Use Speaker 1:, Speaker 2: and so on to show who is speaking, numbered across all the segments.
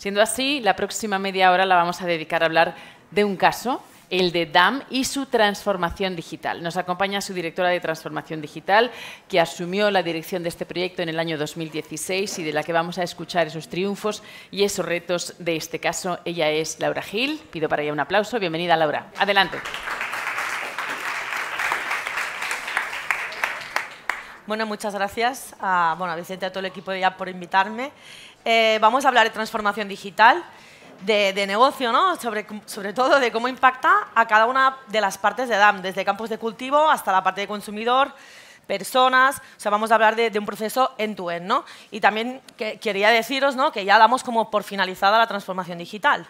Speaker 1: Siendo así, la próxima media hora la vamos a dedicar a hablar de un caso el de DAM y su transformación digital. Nos acompaña su directora de transformación digital, que asumió la dirección de este proyecto en el año 2016 y de la que vamos a escuchar esos triunfos y esos retos de este caso. Ella es Laura Gil. Pido para ella un aplauso. Bienvenida, Laura. Adelante.
Speaker 2: Bueno, muchas gracias a, bueno, a Vicente y a todo el equipo de por invitarme. Eh, vamos a hablar de transformación digital, de, negocio, sobre, todo de cómo impacta a cada una de las partes de DAM, desde campos de cultivo hasta la parte de consumidor, personas, sea, vamos a hablar de, un proceso end-to-end, Y también quería deciros ¿no? que ya damos como por finalizada la transformación digital.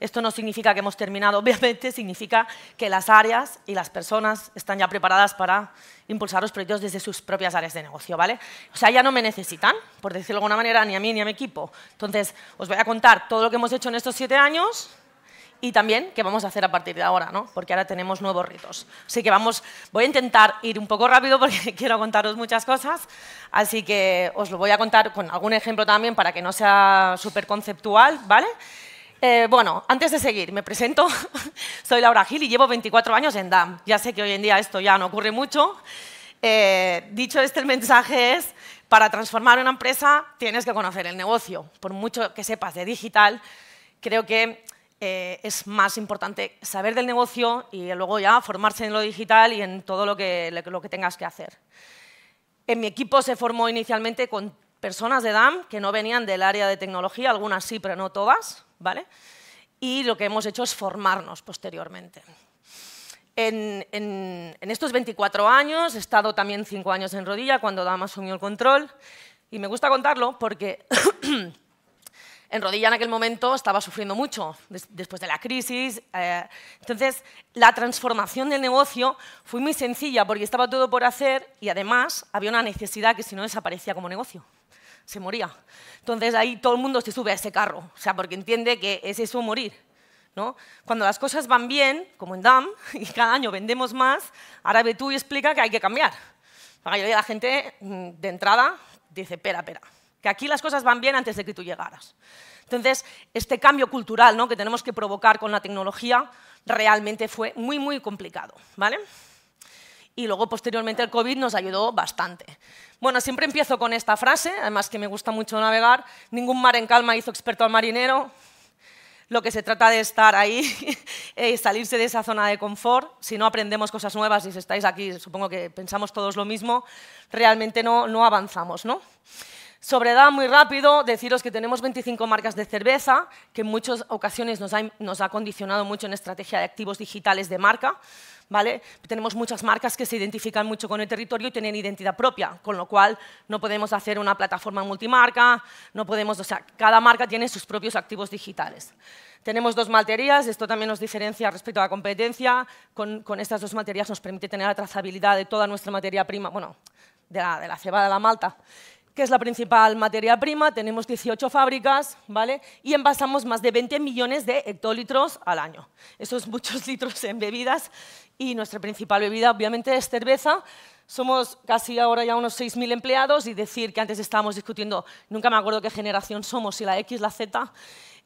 Speaker 2: Esto no significa que hemos terminado, obviamente, significa que las áreas y las personas están ya preparadas para impulsar los proyectos desde sus propias áreas de negocio, ¿vale? O sea, ya no me necesitan, por decirlo de alguna manera, ni a mí ni a mi equipo. Entonces, os voy a contar todo lo que hemos hecho en estos siete años y también qué vamos a hacer a partir de ahora, ¿no? Porque ahora tenemos nuevos ritos. Así que vamos, voy a intentar ir un poco rápido porque quiero contaros muchas cosas, así que os lo voy a contar con algún ejemplo también para que no sea súper conceptual, ¿vale? vale eh, bueno, antes de seguir, me presento. Soy Laura Gil y llevo 24 años en DAM. Ya sé que hoy en día esto ya no ocurre mucho. Eh, dicho este, el mensaje es, para transformar una empresa tienes que conocer el negocio. Por mucho que sepas de digital, creo que eh, es más importante saber del negocio y luego ya formarse en lo digital y en todo lo que, lo que tengas que hacer. En mi equipo se formó inicialmente con personas de DAM que no venían del área de tecnología, algunas sí, pero no todas y lo que hemos hecho es formarnos posteriormente. En, estos 24 años, he estado también 5 años en rodilla cuando Damas asumió el control, y me gusta contarlo porque en rodilla en aquel momento estaba sufriendo mucho después de la crisis. Eh. entonces, la transformación del negocio fue muy sencilla porque estaba todo por hacer y además había una necesidad que si no desaparecía como negocio se moría. Entonces ahí todo el mundo se sube a ese carro, o sea, porque entiende que es eso morir. ¿no? Cuando las cosas van bien, como en DAM, y cada año vendemos más, ahora y explica que hay que cambiar. La mayoría de la gente, mm, de entrada, dice, espera, pera, que aquí las cosas van bien antes de que tú llegaras. Entonces, este cambio cultural ¿no? que tenemos que provocar con la tecnología realmente fue muy, muy complicado. ¿vale? y luego posteriormente el COVID nos ayudó bastante. Bueno, siempre empiezo con esta frase, además que me gusta mucho navegar, ningún mar en calma hizo experto al marinero, lo que se trata de estar ahí y salirse de esa zona de confort. Si no aprendemos cosas nuevas y si estáis aquí, supongo que pensamos todos lo mismo, realmente no, no avanzamos, ¿no? Sobre muy rápido, deciros que tenemos 25 marcas de cerveza, que en muchas ocasiones nos ha, nos ha condicionado mucho en estrategia de activos digitales de marca. Tenemos muchas marcas que se identifican mucho con el territorio y tienen identidad propia, con lo cual no podemos hacer una plataforma multimarca, no podemos, o sea, cada marca tiene sus propios activos digitales. Tenemos dos malterías, esto también nos diferencia respecto a la competencia. Con, estas dos materias nos permite tener la trazabilidad de toda nuestra materia prima, bueno, de la, de la cebada a la malta que es la principal materia prima, tenemos 18 fábricas, ¿vale? Y envasamos más de 20 millones de hectolitros al año. Eso es muchos litros en bebidas y nuestra principal bebida obviamente es cerveza. Somos casi ahora ya unos 6.000 empleados y decir que antes estábamos discutiendo, nunca me acuerdo qué generación somos, si la X, la Z,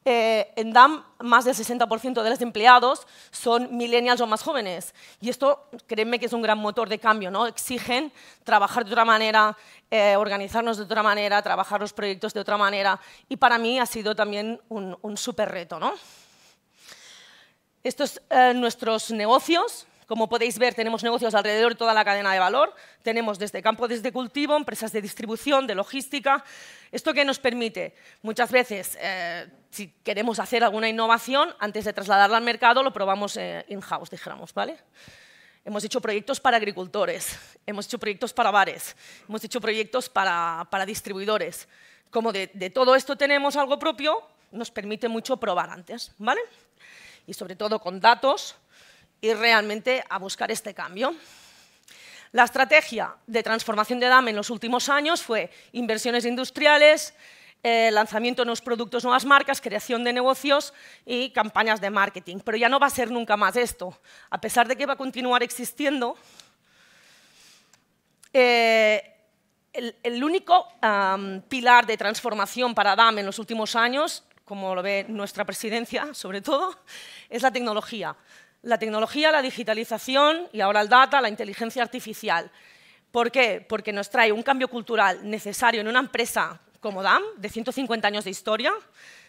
Speaker 2: eh, en DAM más del 60% de los empleados son millennials o más jóvenes. Y esto, créeme que es un gran motor de cambio, ¿no? Exigen trabajar de otra manera, eh, organizarnos de otra manera, trabajar los proyectos de otra manera. Y para mí ha sido también un, super reto, Estos son eh, nuestros negocios, como podéis ver, tenemos negocios alrededor de toda la cadena de valor. Tenemos desde campo desde cultivo, empresas de distribución, de logística. ¿Esto qué nos permite? Muchas veces, eh, si queremos hacer alguna innovación, antes de trasladarla al mercado, lo probamos eh, in-house, dijéramos, ¿vale? Hemos hecho proyectos para agricultores, hemos hecho proyectos para bares, hemos hecho proyectos para, para distribuidores. Como de, de todo esto tenemos algo propio, nos permite mucho probar antes, ¿vale? Y sobre todo con datos, y realmente a buscar este cambio. La estrategia de transformación de DAM en los últimos años fue inversiones industriales, eh, lanzamiento de nuevos productos, nuevas marcas, creación de negocios y campañas de marketing. Pero ya no va a ser nunca más esto. A pesar de que va a continuar existiendo, eh, el, único pilar de transformación para DAM en los últimos años, como lo ve nuestra presidencia sobre todo, es la tecnología la tecnología, la digitalización y ahora el data, la inteligencia artificial. ¿Por qué? Porque nos trae un cambio cultural necesario en una empresa como DAM, de 150 años de historia,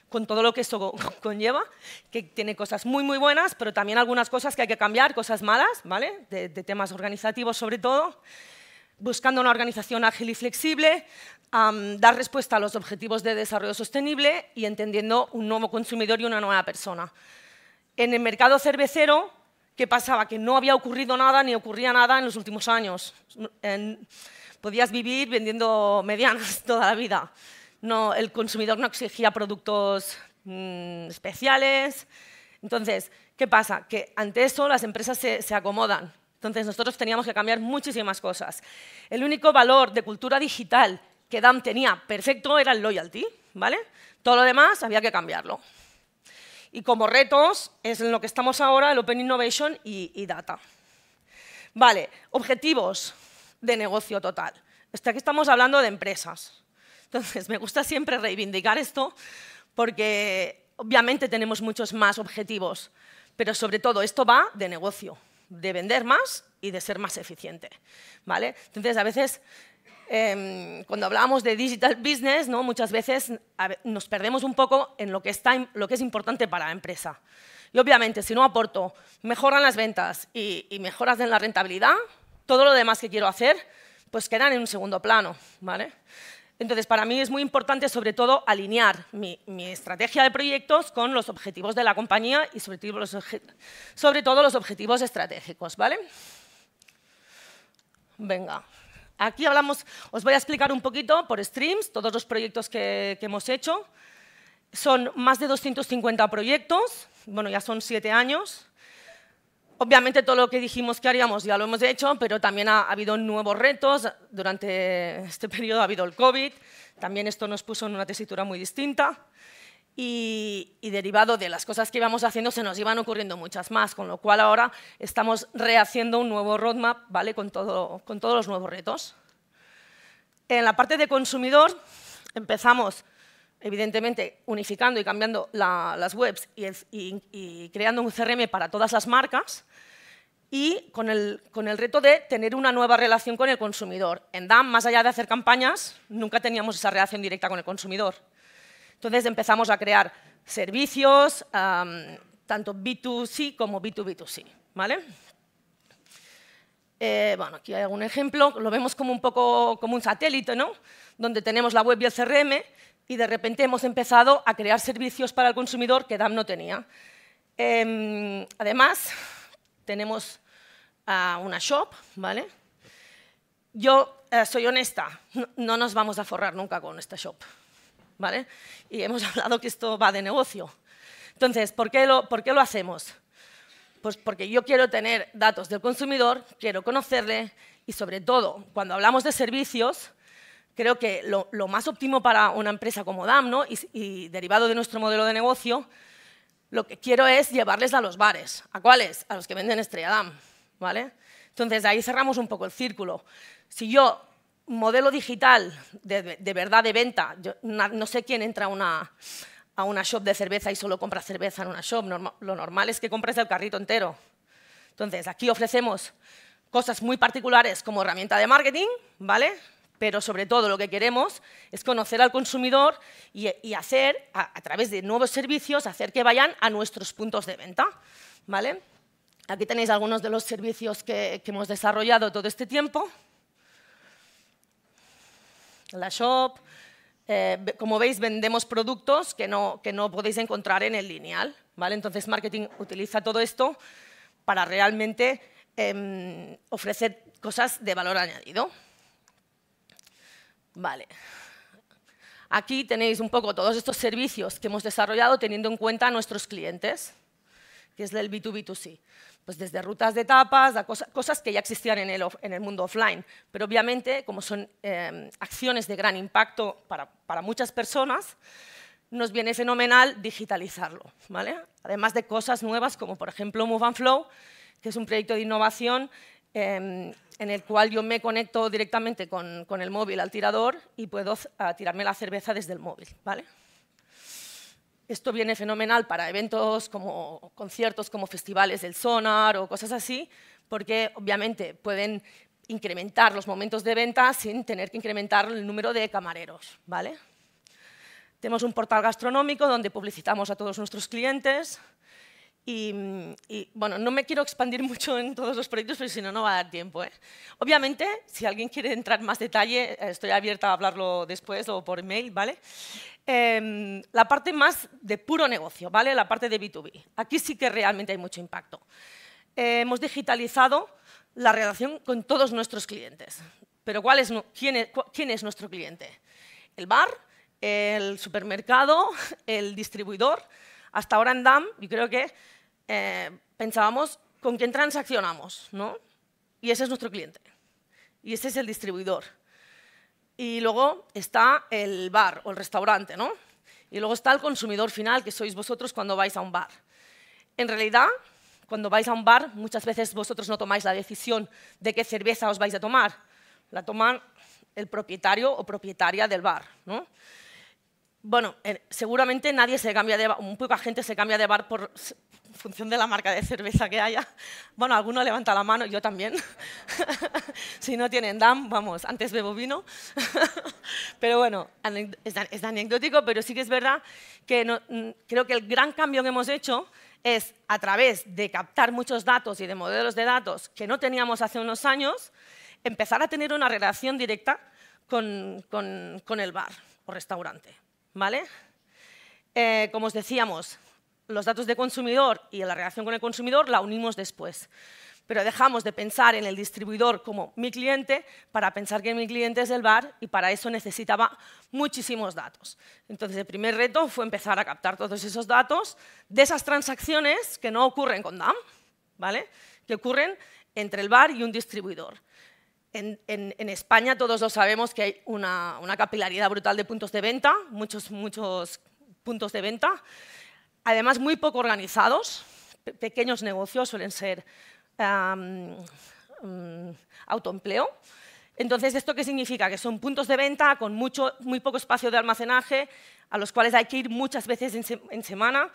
Speaker 2: con todo lo que eso conlleva, que tiene cosas muy, muy buenas, pero también algunas cosas que hay que cambiar, cosas malas, De, temas organizativos sobre todo, buscando una organización ágil y flexible, dar respuesta a los objetivos de desarrollo sostenible y entendiendo un nuevo consumidor y una nueva persona en el mercado cervecero, ¿qué pasaba? Que no había ocurrido nada ni ocurría nada en los últimos años. podías vivir vendiendo medianas toda la vida. el consumidor no exigía productos mm, especiales. Entonces, ¿qué pasa? Que ante eso las empresas se, acomodan. Entonces, nosotros teníamos que cambiar muchísimas cosas. El único valor de cultura digital que DAM tenía perfecto era el loyalty, ¿vale? Todo lo demás había que cambiarlo. Y como retos es en lo que estamos ahora, el Open Innovation y, Data. Vale, objetivos de negocio total. Hasta este aquí estamos hablando de empresas. Entonces, me gusta siempre reivindicar esto porque obviamente tenemos muchos más objetivos, pero sobre todo esto va de negocio, de vender más y de ser más eficiente. ¿vale? Entonces, a veces Em, cuando hablamos de digital business, muchas veces nos perdemos un poco en lo que, es importante para la empresa. Y obviamente, si no aporto, mejoran las ventas y, mejoras en la rentabilidad, todo lo demás que quiero hacer, pues quedan en un segundo plano. Entonces, para mí es muy importante, sobre todo, alinear mi, estrategia de proyectos con los objetivos de la compañía y, sobre todo, los, sobre todo los objetivos estratégicos, Venga. Aquí hablamos, os voy a explicar un poquito por streams, todos los proyectos que, hemos hecho. Son más de 250 proyectos, bueno, ya son siete años. Obviamente todo lo que dijimos que haríamos ya lo hemos hecho, pero también ha, habido nuevos retos. Durante este periodo ha habido el COVID, también esto nos puso en una tesitura muy distinta y, derivado de las cosas que íbamos haciendo se nos iban ocurriendo muchas más, con lo cual ahora estamos rehaciendo un nuevo roadmap ¿vale? con, todos los nuevos retos. En la parte de consumidor empezamos evidentemente unificando y cambiando las webs y, creando un CRM para todas las marcas y con el, con el, reto de tener una nueva relación con el consumidor. En DAM, más allá de hacer campañas, nunca teníamos esa relación directa con el consumidor. Entonces empezamos a crear servicios, tanto B2C como B2B2C. ¿vale? Eh, bueno, aquí hay algún ejemplo, lo vemos como un poco como un satélite, ¿no? Donde tenemos la web y el CRM y de repente hemos empezado a crear servicios para el consumidor que DAM no tenía. Em, además, tenemos una shop, ¿vale? Yo eh, soy honesta, no nos vamos a forrar nunca con esta shop. Y hemos hablado que esto va de negocio. Entonces, ¿por qué lo, por qué lo hacemos? Pues porque yo quiero tener datos del consumidor, quiero conocerle y sobre todo, cuando hablamos de servicios, creo que lo, más óptimo para una empresa como DAM ¿no? y, y derivado de nuestro modelo de negocio, lo que quiero es llevarles a los bares. ¿A cuáles? A los que venden Estrella DAM. ¿vale? Entonces, ahí cerramos un poco el círculo. Si yo modelo digital de, verdad de venta. no sé quién entra a una, shop de cerveza y solo compra cerveza en una shop. lo normal es que compres el carrito entero. Entonces, aquí ofrecemos cosas muy particulares como herramienta de marketing, ¿vale? Pero sobre todo lo que queremos es conocer al consumidor y, hacer, a, través de nuevos servicios, hacer que vayan a nuestros puntos de venta, ¿vale? Aquí tenéis algunos de los servicios que hemos desarrollado todo este tiempo la shop. Eh, como veis, vendemos productos que no, podéis encontrar en el lineal. ¿vale? Entonces, marketing utiliza todo esto para realmente em, ofrecer cosas de valor añadido. Vale. Aquí tenéis un poco todos estos servicios que hemos desarrollado teniendo en cuenta a nuestros clientes que es el B2B2C. Pues desde rutas de tapas, a cosas que ya existían en el, en el, mundo offline. Pero obviamente, como son em, acciones de gran impacto para, para muchas personas, nos viene fenomenal digitalizarlo. ¿vale? Además de cosas nuevas como, por ejemplo, Move and Flow, que es un proyecto de innovación em, en el cual yo me conecto directamente con, con el móvil al tirador y puedo ah, tirarme la cerveza desde el móvil. ¿vale? Esto viene fenomenal para eventos como conciertos, como festivales del sonar o cosas así, porque obviamente pueden incrementar los momentos de venta sin tener que incrementar el número de camareros. ¿vale? Tenemos un portal gastronómico donde publicitamos a todos nuestros clientes. Y, bueno, no me quiero expandir mucho en todos los proyectos, pero si no, no va a dar tiempo. ¿eh? Obviamente, si alguien quiere entrar en más detalle, eh, estoy abierta a hablarlo después o por email, ¿vale? Em, la parte más de puro negocio, ¿vale? La parte de B2B. Aquí sí que realmente hay mucho impacto. Eh, hemos digitalizado la relación con todos nuestros clientes. Pero ¿cuál es, quién, es, ¿quién es nuestro cliente? El bar, el supermercado, el distribuidor. Hasta ahora en DAM, yo creo que eh, pensábamos con quién transaccionamos, ¿no? Y ese es nuestro cliente. Y ese es el distribuidor. Y luego está el bar o el restaurante, ¿no? Y luego está el consumidor final, que sois vosotros cuando vais a un bar. En realidad, cuando vais a un bar, muchas veces vosotros no tomáis la decisión de qué cerveza os vais a tomar. La toma el propietario o propietaria del bar, ¿no? Bueno, eh, seguramente nadie se cambia de bar, muy poca gente se cambia de bar por, en función de la marca de cerveza que haya. Bueno, alguno levanta la mano, yo también. si no tienen DAM, vamos, antes bebo vino. pero bueno, es anecdótico, pero sí que es verdad que mm, creo que el gran cambio que hemos hecho es a través de captar muchos datos y de modelos de datos que no teníamos hace unos años, empezar a tener una relación directa con, con, con el bar o restaurante. ¿Vale? Eh, como os decíamos, los datos de consumidor y la relación con el consumidor la unimos después. Pero dejamos de pensar en el distribuidor como mi cliente para pensar que mi cliente es el bar y para eso necesitaba muchísimos datos. Entonces el primer reto fue empezar a captar todos esos datos de esas transacciones que no ocurren con DAM, ¿vale? que ocurren entre el bar y un distribuidor. En, España todos lo sabemos que hay una, una, capilaridad brutal de puntos de venta, muchos, muchos puntos de venta, además muy poco organizados. pequeños negocios suelen ser mm, autoempleo. Entonces, ¿esto qué significa? Que son puntos de venta con mucho, muy poco espacio de almacenaje, a los cuales hay que ir muchas veces en, semana.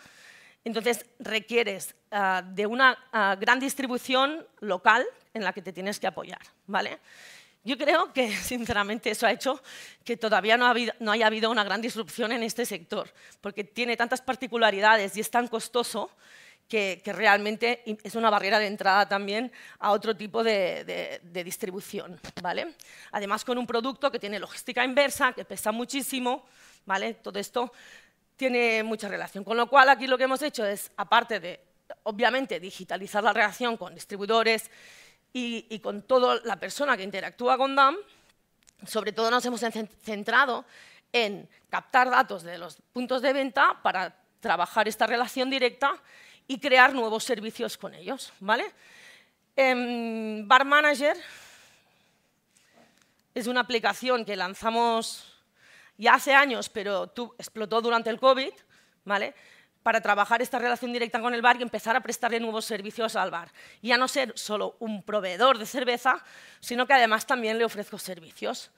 Speaker 2: Entonces, requieres ah, de una ah, gran distribución local en la que te tienes que apoyar. ¿vale? Yo creo que, sinceramente, eso ha hecho que todavía no, haya habido una gran disrupción en este sector, porque tiene tantas particularidades y es tan costoso que, realmente es una barrera de entrada también a otro tipo de, distribución. ¿vale? Además, con un producto que tiene logística inversa, que pesa muchísimo, ¿vale? todo esto tiene mucha relación. Con lo cual, aquí lo que hemos hecho es, aparte de, obviamente, digitalizar la relación con distribuidores, y, con toda la persona que interactúa con DAM, sobre todo nos hemos centrado en captar datos de los puntos de venta para trabajar esta relación directa y crear nuevos servicios con ellos. ¿vale? Em, Bar Manager es una aplicación que lanzamos ya hace años, pero explotó durante el COVID, ¿vale? para trabajar esta relación directa con el bar y empezar a prestarle nuevos servicios al bar. Ya no ser solo un proveedor de cerveza, sino que además también le ofrezco servicios.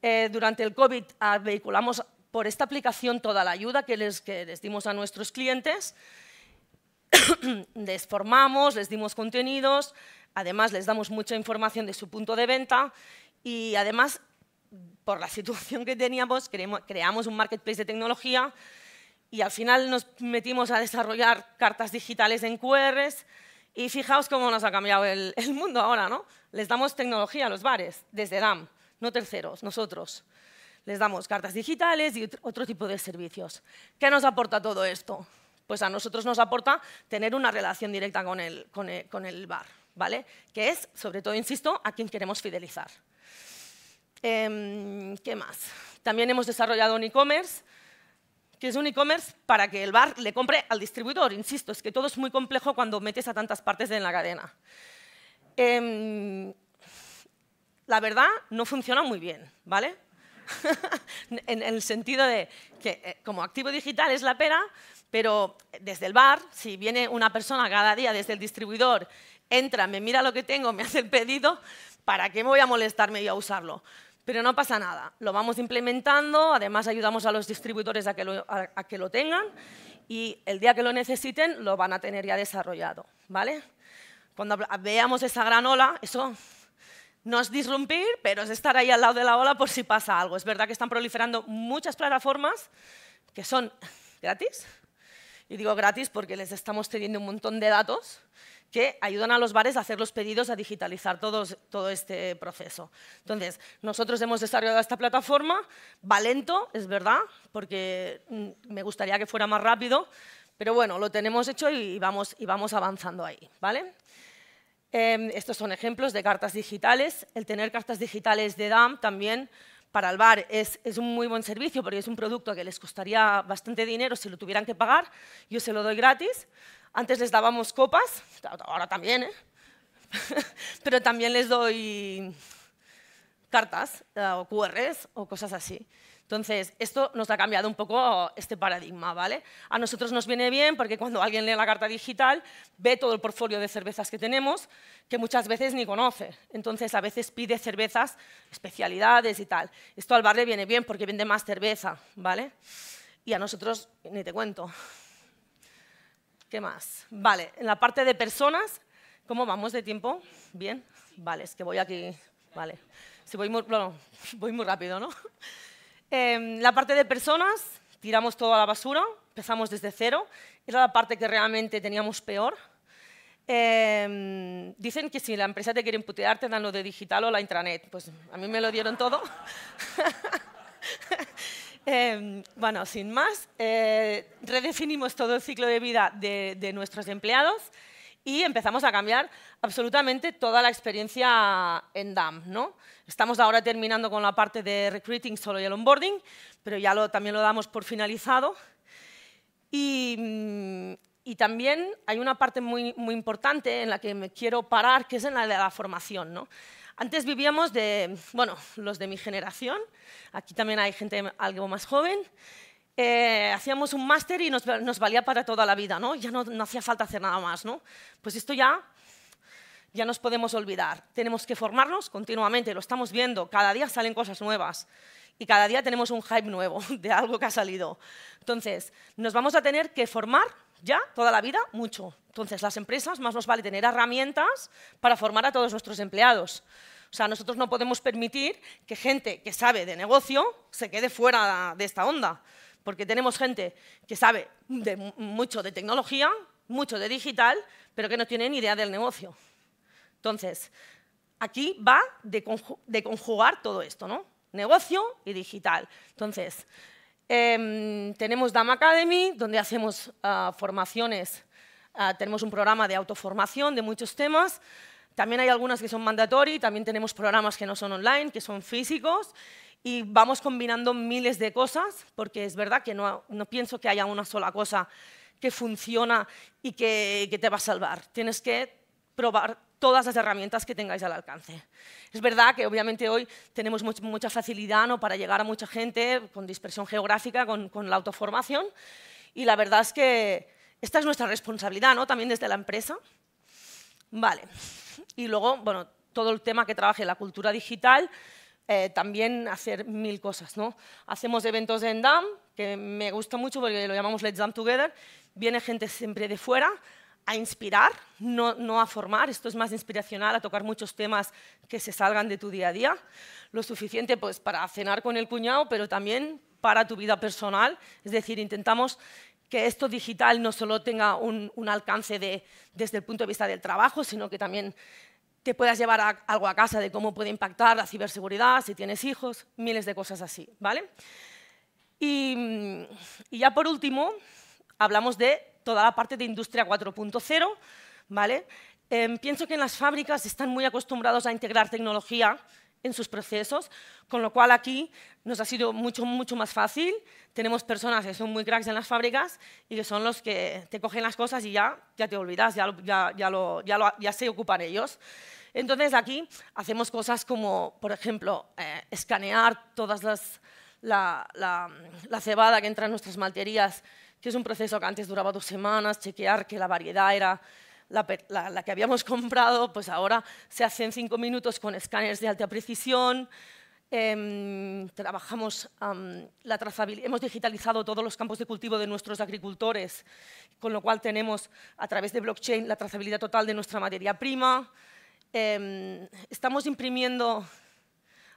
Speaker 2: Eh, durante el COVID ah, vehiculamos por esta aplicación toda la ayuda que les, que les dimos a nuestros clientes. les formamos, les dimos contenidos, además les damos mucha información de su punto de venta y además por la situación que teníamos creamos un marketplace de tecnología y al final nos metimos a desarrollar cartas digitales en QRs y fijaos cómo nos ha cambiado el, mundo ahora, ¿no? Les damos tecnología a los bares, desde DAM, no terceros, nosotros. Les damos cartas digitales y otro tipo de servicios. ¿Qué nos aporta todo esto? Pues a nosotros nos aporta tener una relación directa con el, con con el bar, ¿vale? Que es, sobre todo, insisto, a quien queremos fidelizar. Em, ¿Qué más? También hemos desarrollado un e-commerce que es un e-commerce para que el bar le compre al distribuidor. Insisto, es que todo es muy complejo cuando metes a tantas partes en la cadena. Em, la verdad, no funciona muy bien, ¿vale? en, el sentido de que eh, como activo digital es la pera, pero desde el bar, si viene una persona cada día desde el distribuidor, entra, me mira lo que tengo, me hace el pedido, ¿para qué me voy a molestarme yo a usarlo? Pero no pasa nada, lo vamos implementando, además ayudamos a los distribuidores a que lo, tengan y el día que lo necesiten lo van a tener ya desarrollado, ¿vale? Cuando veamos esa gran ola, eso no es disrumpir, pero es estar ahí al lado de la ola por si pasa algo. Es verdad que están proliferando muchas plataformas que son gratis. Y digo gratis porque les estamos teniendo un montón de datos que ayudan a los bares a hacer los pedidos, a digitalizar todo este proceso. Entonces, nosotros hemos desarrollado esta plataforma, va lento, es verdad, porque mm, me gustaría que fuera más rápido, pero bueno, lo tenemos hecho y vamos, avanzando ahí, ¿vale? Em, estos son ejemplos de cartas digitales. El tener cartas digitales de DAM también para el bar es, un muy buen servicio porque es un producto que les costaría bastante dinero si lo tuvieran que pagar. Yo se lo doy gratis. Antes les dábamos copas, ahora también, ¿eh? pero también les doy cartas eh, o QRs o cosas así. Entonces, esto nos ha cambiado un poco este paradigma, ¿vale? A nosotros nos viene bien porque cuando alguien lee la carta digital ve todo el portfolio de cervezas que tenemos, que muchas veces ni conoce. Entonces, a veces pide cervezas, especialidades y tal. Esto al barrio viene bien porque vende más cerveza, ¿vale? Y a nosotros, ni te cuento. ¿Qué más? Vale, en la parte de personas, ¿cómo vamos de tiempo? ¿Bien? Vale, es que voy aquí. Vale. Si voy muy, bueno, voy muy rápido, ¿no? Em, la parte de personas, tiramos todo a la basura, empezamos desde cero. Era la parte que realmente teníamos peor. Em, dicen que si la empresa te quiere imputear te dan lo de digital o la intranet. Pues a mí me lo dieron todo. Em, bueno, sin más, eh, redefinimos todo el ciclo de vida de, de, nuestros empleados y empezamos a cambiar absolutamente toda la experiencia en DAM, ¿no? Estamos ahora terminando con la parte de recruiting solo y el onboarding, pero ya lo, también lo damos por finalizado. Y, mm, también hay una parte muy, importante en la que me quiero parar, que es en la de la formación. ¿no? Antes vivíamos de, bueno, los de mi generación, aquí también hay gente algo más joven, eh, hacíamos un máster y nos, valía para toda la vida, ¿no? ya no, no hacía falta hacer nada más. ¿no? Pues esto ya ya nos podemos olvidar. Tenemos que formarnos continuamente, lo estamos viendo, cada día salen cosas nuevas y cada día tenemos un hype nuevo de algo que ha salido. Entonces, nos vamos a tener que formar ya toda la vida mucho. Entonces, las empresas más nos vale tener herramientas para formar a todos nuestros empleados. O sea, nosotros no podemos permitir que gente que sabe de negocio se quede fuera de esta onda, porque tenemos gente que sabe mucho de tecnología, mucho de digital, pero que no tiene ni idea del negocio. Entonces, aquí va de, conjugar todo esto, ¿no? Negocio y digital. Entonces, em, tenemos Dama Academy, donde hacemos ah, formaciones, ah, tenemos un programa de autoformación de muchos temas. También hay algunas que son mandatorias. también tenemos programas que no son online, que son físicos, y vamos combinando miles de cosas, porque es verdad que no, pienso que haya una sola cosa que funciona y que, que te va a salvar. Tienes que probar todas las herramientas que tengáis al alcance. Es verdad que obviamente hoy tenemos mucha facilidad para llegar a mucha gente con dispersión geográfica, con, la autoformación, y la verdad es que esta es nuestra responsabilidad, ¿no? también desde la empresa. Vale, y luego, bueno, todo el tema que trabaje la cultura digital, eh, también hacer mil cosas, ¿no? Hacemos eventos en DAM, que me gusta mucho porque lo llamamos Let's DAM Together, viene gente siempre de fuera, a inspirar, no, no, a formar, esto es más inspiracional, a tocar muchos temas que se salgan de tu día a día, lo suficiente pues, para cenar con el cuñado, pero también para tu vida personal, es decir, intentamos que esto digital no solo tenga un, alcance desde el punto de vista del trabajo, sino que también te puedas llevar algo a casa de cómo puede impactar la ciberseguridad, si tienes hijos, miles de cosas así, ¿vale? y ya por último, hablamos de toda la parte de industria 4.0, ¿vale? Em, pienso que en las fábricas están muy acostumbrados a integrar tecnología en sus procesos, con lo cual aquí nos ha sido mucho, mucho más fácil. Tenemos personas que son muy cracks en las fábricas y que son los que te cogen las cosas y ya, ya te olvidas, ya, ya, ya, se ocupan ellos. Entonces aquí hacemos cosas como, por ejemplo, eh, escanear todas la cebada que entra en nuestras malterías que es un proceso que antes duraba dos semanas, chequear que la variedad era la, que habíamos comprado, pues ahora se hace en cinco minutos con escáneres de alta precisión. Em, trabajamos la trazabilidad, hemos digitalizado todos los campos de cultivo de nuestros agricultores, con lo cual tenemos a través de blockchain la trazabilidad total de nuestra materia prima. Em, estamos imprimiendo,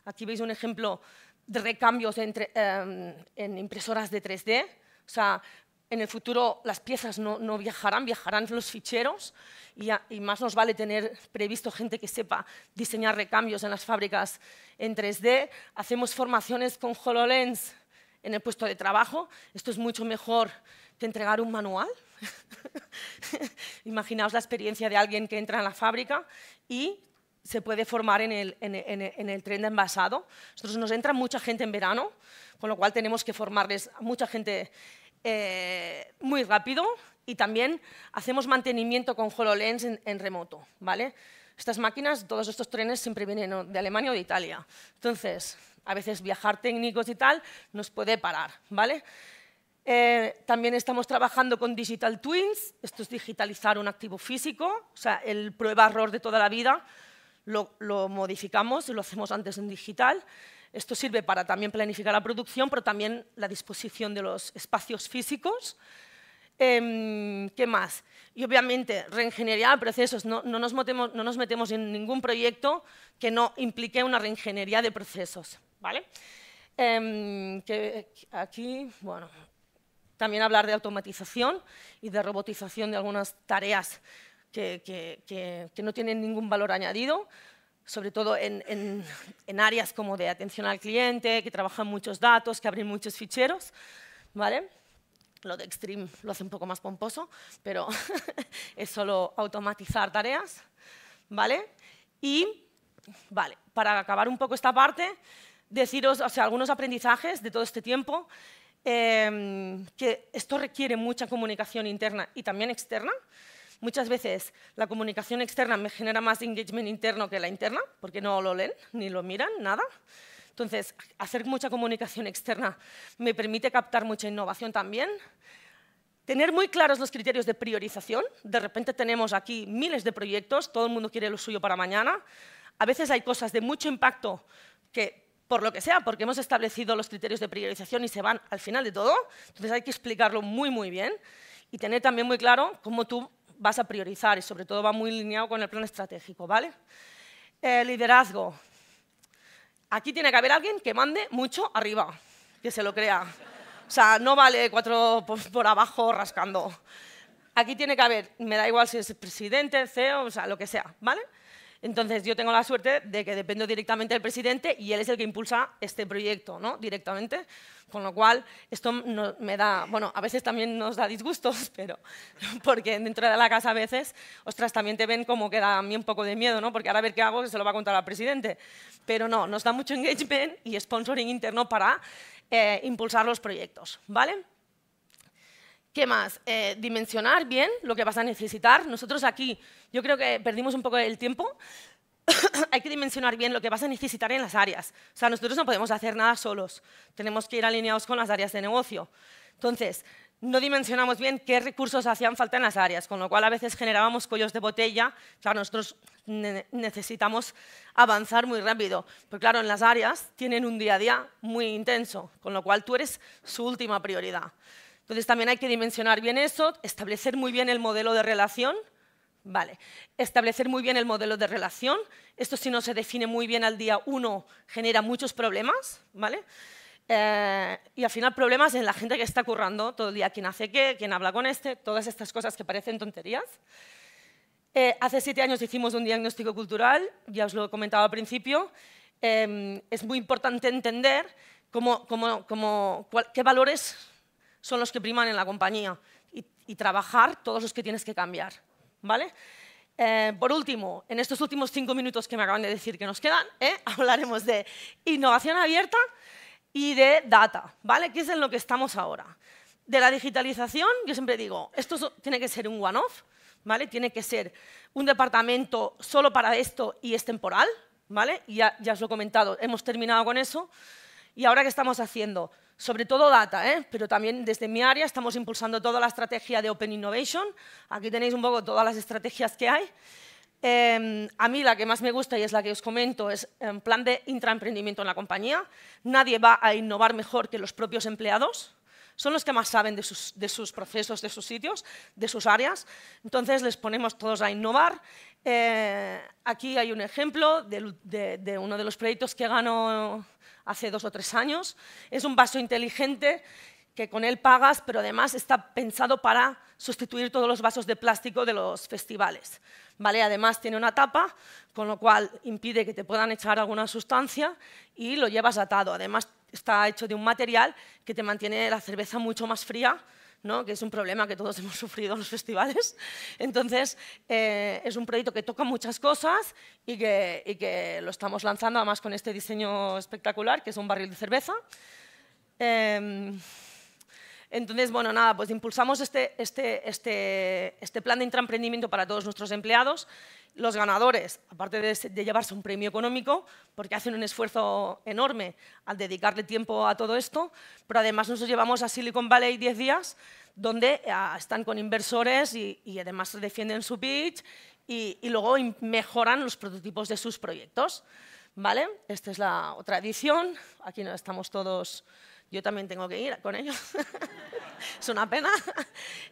Speaker 2: aquí veis un ejemplo de recambios em, en impresoras de 3D, o sea, en el futuro las piezas no, viajarán, viajarán los ficheros y, más nos vale tener previsto gente que sepa diseñar recambios en las fábricas en 3D. Hacemos formaciones con HoloLens en el puesto de trabajo. Esto es mucho mejor que entregar un manual. Imaginaos la experiencia de alguien que entra en la fábrica y se puede formar en el, el tren de envasado. Nosotros nos entra mucha gente en verano, con lo cual tenemos que formarles a mucha gente eh, muy rápido y también hacemos mantenimiento con HoloLens en, remoto, ¿vale? Estas máquinas, todos estos trenes siempre vienen de Alemania o de Italia. Entonces, a veces viajar técnicos y tal nos puede parar, ¿vale? Eh, también estamos trabajando con Digital Twins, esto es digitalizar un activo físico, o sea, el prueba-error de toda la vida lo, lo modificamos y lo hacemos antes en digital. Esto sirve para también planificar la producción, pero también la disposición de los espacios físicos. Em, ¿Qué más? Y obviamente, reingeniería de procesos. No, nos metemos, en ningún proyecto que no implique una reingeniería de procesos. ¿vale? Em, aquí, bueno, también hablar de automatización y de robotización de algunas tareas que, no tienen ningún valor añadido sobre todo en, áreas como de atención al cliente, que trabajan muchos datos, que abren muchos ficheros, ¿vale? Lo de Extreme lo hace un poco más pomposo, pero es solo automatizar tareas, ¿vale? Y, vale, para acabar un poco esta parte, deciros o sea, algunos aprendizajes de todo este tiempo, eh, que esto requiere mucha comunicación interna y también externa, Muchas veces la comunicación externa me genera más engagement interno que la interna, porque no lo leen ni lo miran, nada. Entonces, hacer mucha comunicación externa me permite captar mucha innovación también. Tener muy claros los criterios de priorización. De repente tenemos aquí miles de proyectos, todo el mundo quiere lo suyo para mañana. A veces hay cosas de mucho impacto que por lo que sea, porque hemos establecido los criterios de priorización y se van al final de todo. Entonces hay que explicarlo muy, muy bien y tener también muy claro cómo tú vas a priorizar y sobre todo va muy alineado con el plan estratégico, ¿vale? Eh, liderazgo. Aquí tiene que haber alguien que mande mucho arriba, que se lo crea. O sea, no vale cuatro por, abajo rascando. Aquí tiene que haber, me da igual si es presidente, CEO, o sea, lo que sea, ¿vale? Entonces, yo tengo la suerte de que dependo directamente del presidente y él es el que impulsa este proyecto, ¿no? Directamente. Con lo cual, esto me da, bueno, a veces también nos da disgustos, pero porque dentro de la casa a veces, ostras, también te ven como que da a mí un poco de miedo, ¿no? Porque ahora a ver qué hago, se lo va a contar al presidente. Pero no, nos da mucho engagement y sponsoring interno para eh, impulsar los proyectos, ¿vale? ¿Qué más? Eh, dimensionar bien lo que vas a necesitar. Nosotros aquí, yo creo que perdimos un poco el tiempo. Hay que dimensionar bien lo que vas a necesitar en las áreas. O sea, nosotros no podemos hacer nada solos. Tenemos que ir alineados con las áreas de negocio. Entonces, no dimensionamos bien qué recursos hacían falta en las áreas, con lo cual a veces generábamos cuellos de botella. O sea, nosotros necesitamos avanzar muy rápido, pero claro, en las áreas tienen un día a día muy intenso, con lo cual tú eres su última prioridad. Entonces también hay que dimensionar bien eso, establecer muy bien el modelo de relación, Vale, establecer muy bien el modelo de relación. Esto si no se define muy bien al día uno genera muchos problemas, ¿vale? Eh, y al final problemas en la gente que está currando todo el día, quién hace qué, quién habla con este, todas estas cosas que parecen tonterías. Eh, hace siete años hicimos un diagnóstico cultural, ya os lo he comentado al principio. Em, es muy importante entender cómo, qué valores son los que priman en la compañía y, trabajar todos los que tienes que cambiar. ¿vale? Eh, por último, en estos últimos cinco minutos que me acaban de decir que nos quedan, ¿eh? hablaremos de innovación abierta y de data, ¿vale? que es en lo que estamos ahora. De la digitalización, yo siempre digo, esto tiene que ser un one-off, ¿vale? tiene que ser un departamento solo para esto y es temporal, ¿vale? ya, ya os lo he comentado, hemos terminado con eso. ¿Y ahora qué estamos haciendo? sobre todo data, ¿eh? pero también desde mi área estamos impulsando toda la estrategia de Open Innovation. Aquí tenéis un poco todas las estrategias que hay. Em, a mí la que más me gusta y es la que os comento es un em, plan de intraemprendimiento en la compañía. Nadie va a innovar mejor que los propios empleados son los que más saben de sus, procesos, de sus sitios, de sus áreas. Entonces les ponemos todos a innovar. Eh, aquí hay un ejemplo de, uno de los proyectos que ganó hace dos o tres años. Es un vaso inteligente que con él pagas, pero además está pensado para sustituir todos los vasos de plástico de los festivales. ¿Vale? Además tiene una tapa, con lo cual impide que te puedan echar alguna sustancia y lo llevas atado. Además está hecho de un material que te mantiene la cerveza mucho más fría, ¿no? que es un problema que todos hemos sufrido en los festivales. Entonces, eh, es un proyecto que toca muchas cosas y que, y que, lo estamos lanzando además con este diseño espectacular, que es un barril de cerveza. Em, entonces, bueno, nada, pues impulsamos este, este, este, este plan de intraemprendimiento para todos nuestros empleados. Los ganadores, aparte de, llevarse un premio económico, porque hacen un esfuerzo enorme al dedicarle tiempo a todo esto, pero además nosotros llevamos a Silicon Valley 10 días donde eh, están con inversores y, además defienden su pitch y, luego mejoran los prototipos de sus proyectos. ¿Vale? Esta es la otra edición. Aquí estamos todos yo también tengo que ir con ellos. es una pena.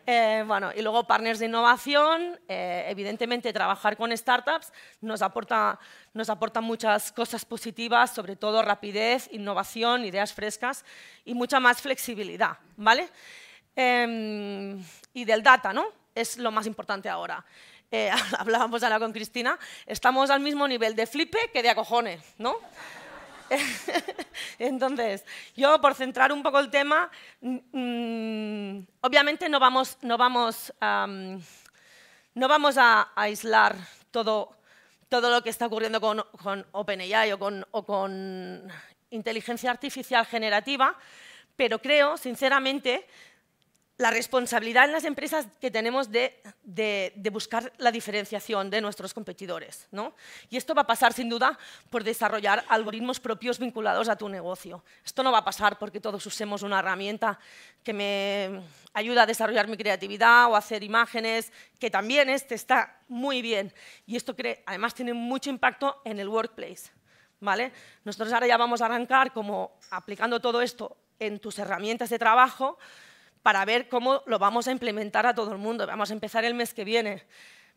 Speaker 2: Eh, bueno, y luego partners de innovación. Eh, evidentemente, trabajar con startups nos aporta, muchas cosas positivas, sobre todo rapidez, innovación, ideas frescas y mucha más flexibilidad, ¿vale? Em, y del data, ¿no? Es lo más importante ahora. Eh, hablábamos ahora con Cristina, estamos al mismo nivel de flipe que de acojones, ¿no? Entonces, yo por centrar un poco el tema, mm, mm, obviamente no vamos, no vamos, a, aislar todo, lo que está ocurriendo con, OpenAI o con inteligencia artificial generativa, pero creo, sinceramente, la responsabilidad en las empresas que tenemos de, buscar la diferenciación de nuestros competidores. ¿no? Y esto va a pasar, sin duda, por desarrollar algoritmos propios vinculados a tu negocio. Esto no va a pasar porque todos usemos una herramienta que me ayuda a desarrollar mi creatividad o hacer imágenes, que también este está muy bien. Y esto además tiene mucho impacto en el workplace. ¿vale? Nosotros ahora ya vamos a arrancar como aplicando todo esto en tus herramientas de trabajo, para ver cómo lo vamos a implementar a todo el mundo. Vamos a empezar el mes que viene.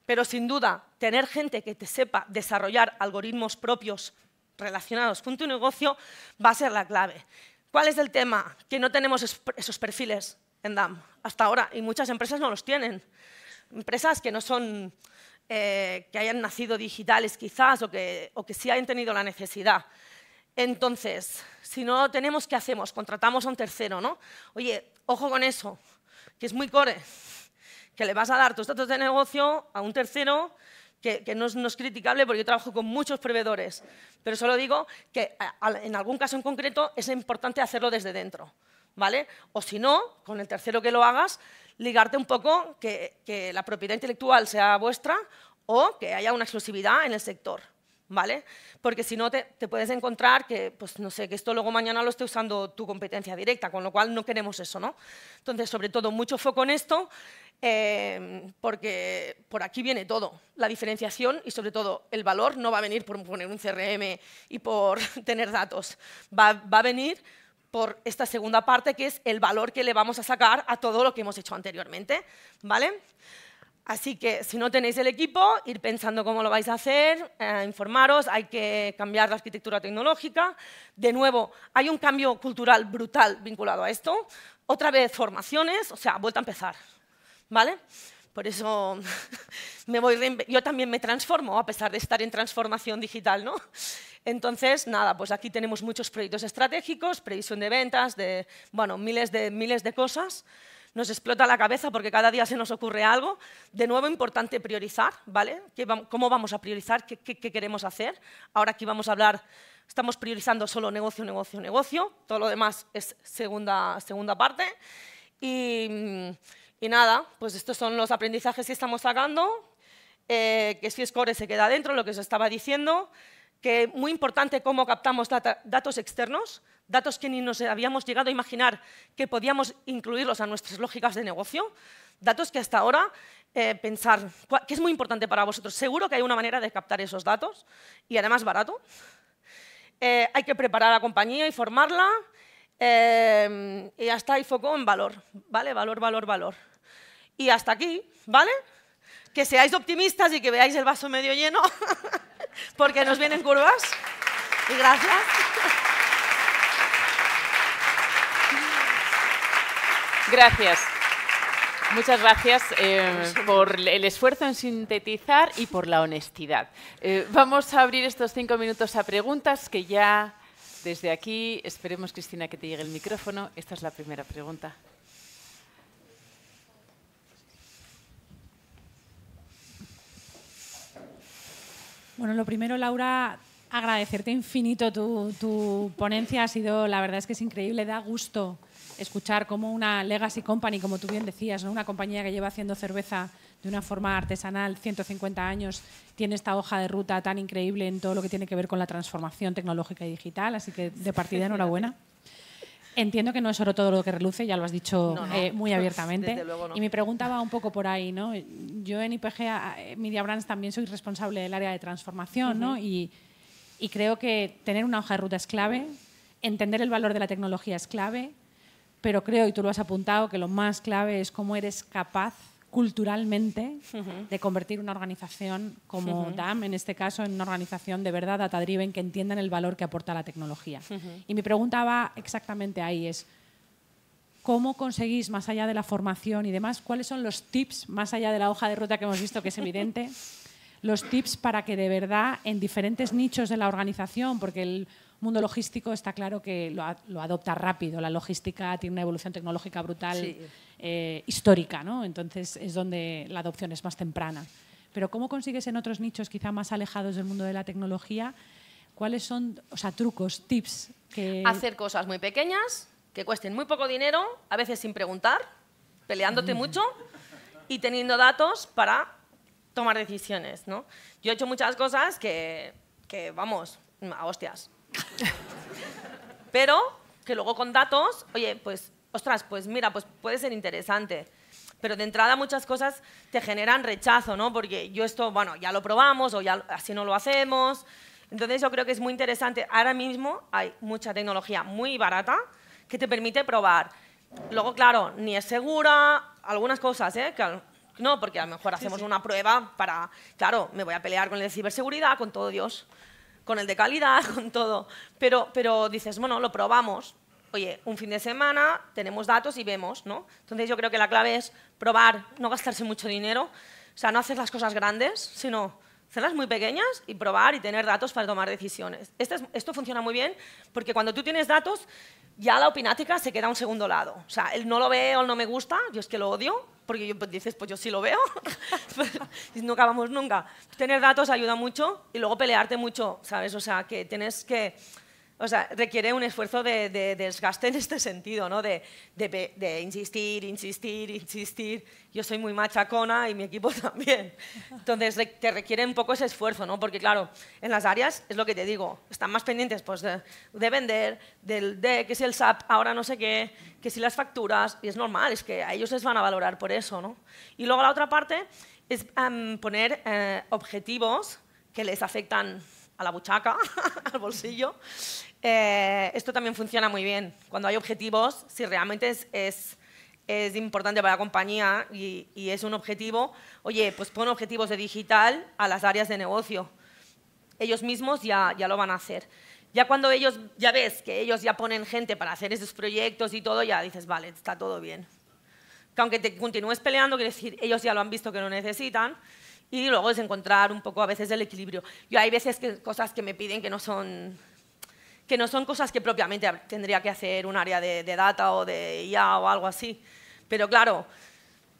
Speaker 2: Pero sin duda, tener gente que te sepa desarrollar algoritmos propios relacionados con tu negocio va a ser la clave. ¿Cuál es el tema? Que no tenemos esos perfiles en DAM hasta ahora y muchas empresas no los tienen. Empresas que no son, eh, que hayan nacido digitales quizás o que, o que sí hayan tenido la necesidad. Entonces, si no tenemos, ¿qué hacemos? Contratamos a un tercero, ¿no? Oye, ojo con eso, que es muy core, que le vas a dar tus datos de negocio a un tercero que, no, es, criticable porque yo trabajo con muchos proveedores, pero solo digo que en algún caso en concreto es importante hacerlo desde dentro, ¿vale? O si no, con el tercero que lo hagas, ligarte un poco que la propiedad intelectual sea vuestra o que haya una exclusividad en el sector. ¿vale? Porque si no te, puedes encontrar que, pues no sé, que esto luego mañana lo esté usando tu competencia directa, con lo cual no queremos eso, ¿no? Entonces, sobre todo, mucho foco en esto, em, porque por aquí viene todo. La diferenciación y, sobre todo, el valor no va a venir por poner un CRM y por tener datos. Va, a venir por esta segunda parte, que es el valor que le vamos a sacar a todo lo que hemos hecho anteriormente, ¿vale? vale Así que si no tenéis el equipo, ir pensando cómo lo vais a hacer, eh, informaros, hay que cambiar la arquitectura tecnológica. De nuevo, hay un cambio cultural brutal vinculado a esto. Otra vez formaciones, o sea, vuelta a empezar. ¿Vale? Por eso me voy yo también me transformo a pesar de estar en transformación digital, ¿no? Entonces, nada, pues aquí tenemos muchos proyectos estratégicos, previsión de ventas, de, bueno, miles de, miles de cosas nos explota la cabeza porque cada día se nos ocurre algo. De nuevo, importante priorizar, ¿vale? ¿Cómo vamos a priorizar? ¿Qué, queremos hacer? Ahora aquí vamos a hablar, estamos priorizando solo negocio, negocio, negocio. Todo lo demás es segunda, segunda parte. Y, nada, pues estos son los aprendizajes que estamos sacando. Eh, que si es Core se queda dentro, lo que os estaba diciendo que muy importante cómo captamos datos externos datos que ni nos habíamos llegado a imaginar que podíamos incluirlos a nuestras lógicas de negocio, datos que hasta ahora eh, pensar que es muy importante para vosotros. Seguro que hay una manera de captar esos datos y además barato. Eh, hay que preparar a la compañía y formarla eh, y hasta ahí foco en valor, ¿vale? Valor, valor, valor. Y hasta aquí, ¿vale? Que seáis optimistas y que veáis el vaso medio lleno porque nos vienen curvas. Y gracias.
Speaker 1: Gracias. Muchas gracias eh, por el esfuerzo en sintetizar y por la honestidad. Eh, vamos a abrir estos cinco minutos a preguntas que ya desde aquí, esperemos Cristina que te llegue el micrófono. Esta es la primera pregunta.
Speaker 3: Bueno, lo primero, Laura, agradecerte infinito tu, tu ponencia. Ha sido, la verdad es que es increíble, da gusto escuchar cómo una legacy company, como tú bien decías, ¿no? una compañía que lleva haciendo cerveza de una forma artesanal 150 años, tiene esta hoja de ruta tan increíble en todo lo que tiene que ver con la transformación tecnológica y digital. Así que de partida, enhorabuena. Entiendo que no es oro todo lo que reluce, ya lo has dicho eh, muy abiertamente. Y mi pregunta va un poco por ahí, ¿no? Yo en IPG Media Brands también soy responsable del área de transformación, y creo que tener una hoja de ruta es clave, entender el valor de la tecnología es clave, pero creo, y tú lo has apuntado, que lo más clave es cómo eres capaz culturalmente de convertir una organización como DAM, en este caso, en una organización de verdad data-driven que entiendan el valor que aporta la tecnología. Y mi pregunta va exactamente ahí, es cómo conseguís, más allá de la formación y demás, cuáles son los tips, más allá de la hoja de ruta que hemos visto que es evidente, los tips para que de verdad en diferentes nichos de la organización, porque el mundo logístico está claro que lo, adopta rápido. La logística tiene una evolución tecnológica brutal, eh, histórica, Entonces es donde la adopción es más temprana. Pero ¿cómo consigues en otros nichos quizá más alejados del mundo de la tecnología? ¿Cuáles son, o sea, trucos, tips? Que... Hacer
Speaker 2: cosas muy pequeñas, que cuesten muy poco dinero, a veces sin preguntar, peleándote mm. mucho y teniendo datos para tomar decisiones, ¿no? Yo he hecho muchas cosas que, que vamos, a hostias, Pero que luego con datos, oye, pues, ostras, pues mira, pues puede ser interesante. Pero de entrada muchas cosas te generan rechazo, ¿no? Porque yo esto, bueno, ya lo probamos o ya así no lo hacemos. Entonces yo creo que es muy interesante. Ahora mismo hay mucha tecnología muy barata que te permite probar. Luego, claro, ni es segura, algunas cosas, ¿eh? no, porque a lo mejor hacemos una prueba para, claro, me voy a pelear con la ciberseguridad, con todo Dios con el de calidad, con todo. Pero, pero dices, bueno, lo probamos. Oye, un fin de semana, tenemos datos y vemos, ¿no? Entonces yo creo que la clave es probar, no gastarse mucho dinero, o sea, no hacer las cosas grandes, sino cenas muy pequeñas y probar y tener datos para tomar decisiones. Este esto funciona muy bien porque cuando tú tienes datos, ya la opinática se queda a un segundo lado. O sea, el no lo veo, el no me gusta, yo es que lo odio, porque yo, pues, dices, pues yo sí lo veo, y no acabamos nunca. Tener datos ayuda mucho y luego pelearte mucho, ¿sabes? O sea, que tienes que o sea, requiere un esfuerzo de, desgaste en este sentido, ¿no? De, insistir, insistir, insistir. Yo soy muy machacona y mi equipo también. Entonces, te requiere un poco ese esfuerzo, ¿no? Porque, claro, en las áreas, es lo que te digo, están más pendientes pues, de, vender, del, de que si el SAP ahora no sé qué, que si las facturas, y es normal, es que a ellos les van a valorar por eso, ¿no? Y luego la otra parte es em, poner eh, objetivos que les afectan a la buchaca, al bolsillo, eh, esto también funciona muy bien. Cuando hay objetivos, si realmente es, es, importante para la compañía y, es un objetivo, oye, pues pon objetivos de digital a las áreas de negocio. Ellos mismos ya, ya lo van a hacer. Ya cuando ellos, ya ves que ellos ya ponen gente para hacer esos proyectos y todo, ya dices, vale, está todo bien. Que aunque te continúes peleando, quiere decir, ellos ya lo han visto que lo necesitan, y luego es encontrar un poco a veces el equilibrio. Yo hay veces que cosas que me piden que no son que no son cosas que propiamente tendría que hacer un área de, data o de IA o algo así. Pero claro,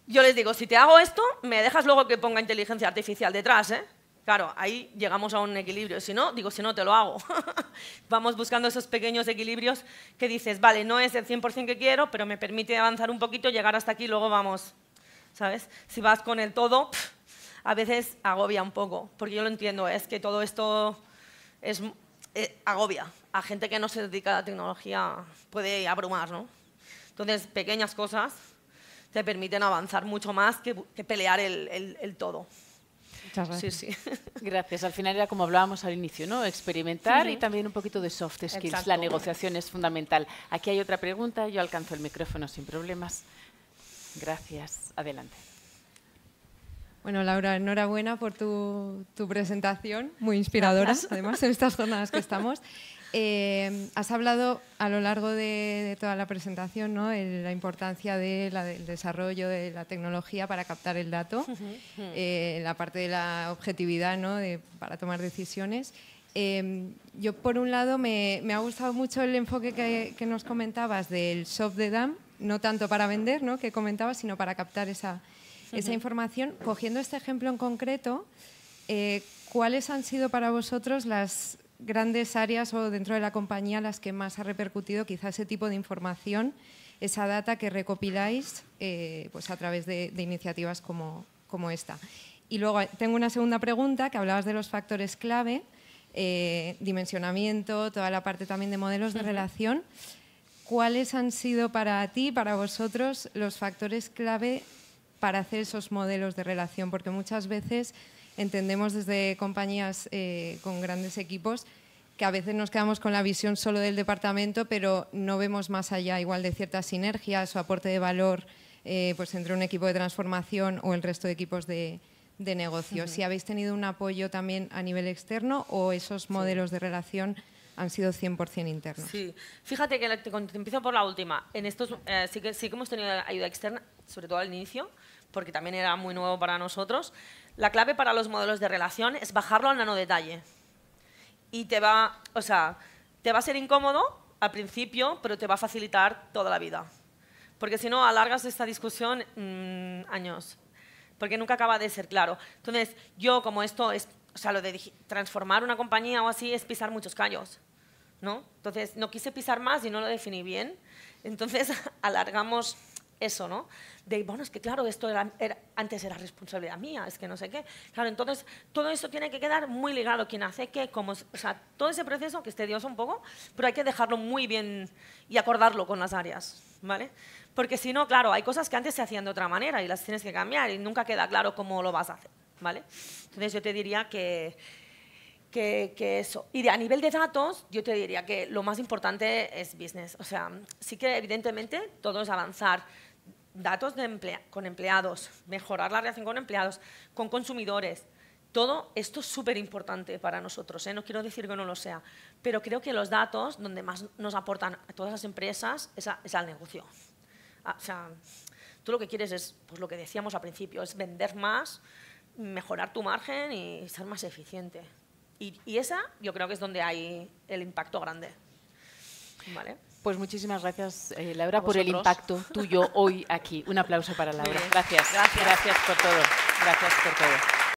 Speaker 2: yo les digo, si te hago esto, me dejas luego que ponga inteligencia artificial detrás, ¿eh? Claro, ahí llegamos a un equilibrio. Si no, digo, si no, te lo hago. Vamos buscando esos pequeños equilibrios que dices, vale, no es el 100% que quiero, pero me permite avanzar un poquito, llegar hasta aquí, luego vamos, ¿sabes? Si vas con el todo, a veces agobia un poco, porque yo lo entiendo, es que todo esto es, eh, agobia a gente que no se dedica a la tecnología puede abrumar, ¿no? Entonces, pequeñas cosas te permiten avanzar mucho más que, pelear el, todo.
Speaker 1: Muchas gracias. Gracias. Al final era como hablábamos al inicio, ¿no? Experimentar y también un poquito de soft skills. La negociación es fundamental. Aquí hay otra pregunta. Yo alcanzo el micrófono sin problemas. Gracias. Adelante.
Speaker 4: Bueno, Laura, enhorabuena por tu, presentación, muy inspiradora, además, en estas jornadas que estamos. Eh, has hablado a lo largo de, toda la presentación ¿no? la importancia del desarrollo de la tecnología para captar el dato, eh, la parte de la objetividad ¿no? para tomar decisiones. Eh, yo, por un lado, me, ha gustado mucho el enfoque que, nos comentabas del soft de DAM, no tanto para vender, ¿no? que comentabas, sino para captar esa información. Cogiendo este ejemplo en concreto, ¿cuáles han sido para vosotros las grandes áreas o dentro de la compañía las que más ha repercutido quizá ese tipo de información, esa data que recopiláis eh, pues a través de, iniciativas como, como, esta. Y luego tengo una segunda pregunta que hablabas de los factores clave, eh, dimensionamiento, toda la parte también de modelos de relación. ¿Cuáles han sido para ti, para vosotros, los factores clave para hacer esos modelos de relación? Porque muchas veces entendemos desde compañías eh, con grandes equipos que a veces nos quedamos con la visión solo del departamento, pero no vemos más allá igual de ciertas sinergias o aporte de valor eh, pues entre un equipo de transformación o el resto de equipos de, de negocio. Si habéis tenido un apoyo también a nivel externo o esos modelos de relación han sido 100% internos. Sí,
Speaker 2: fíjate que te, empiezo por la última. En estos eh, sí, que, sí que hemos tenido ayuda externa, sobre todo al inicio, porque también era muy nuevo para nosotros, la clave para los modelos de relación es bajarlo al nanodetalle. Y te va, o sea, te va a ser incómodo al principio, pero te va a facilitar toda la vida. Porque si no, alargas esta discusión mm, años, porque nunca acaba de ser claro. Entonces, yo como esto es, o sea, lo de transformar una compañía o así es pisar muchos callos. ¿No? Entonces, no quise pisar más y no lo definí bien. Entonces, alargamos eso, ¿no? De, bueno, es que claro, esto antes era responsabilidad mía, es que no sé qué. Claro, entonces todo esto tiene que quedar muy ligado, quién hace qué, como, o sea, todo ese proceso que esté dios un poco, pero hay que dejarlo muy bien y acordarlo con las áreas, ¿vale? Porque si no, claro, hay cosas que antes se hacían de otra manera y las tienes que cambiar y nunca queda claro cómo lo vas a hacer, ¿vale? Entonces yo te diría que, eso. Y a nivel de datos, yo te diría que lo más importante es business. O sea, sí que evidentemente todo es avanzar datos con empleados, mejorar la relación con empleados, con consumidores. Todo esto es súper importante para nosotros, ¿eh? no quiero decir que no lo sea, pero creo que los datos donde más nos aportan a todas las empresas es, al negocio. o sea, tú lo que quieres es, pues lo que decíamos al principio, es vender más, mejorar tu margen y ser más eficiente. Y, y esa yo creo que es donde hay el impacto grande.
Speaker 1: ¿Vale? Pues muchísimas gracias, eh, Laura, por el impacto tuyo hoy aquí. Un aplauso para Laura. Gracias. Gracias, gracias por todo. Gracias por todo.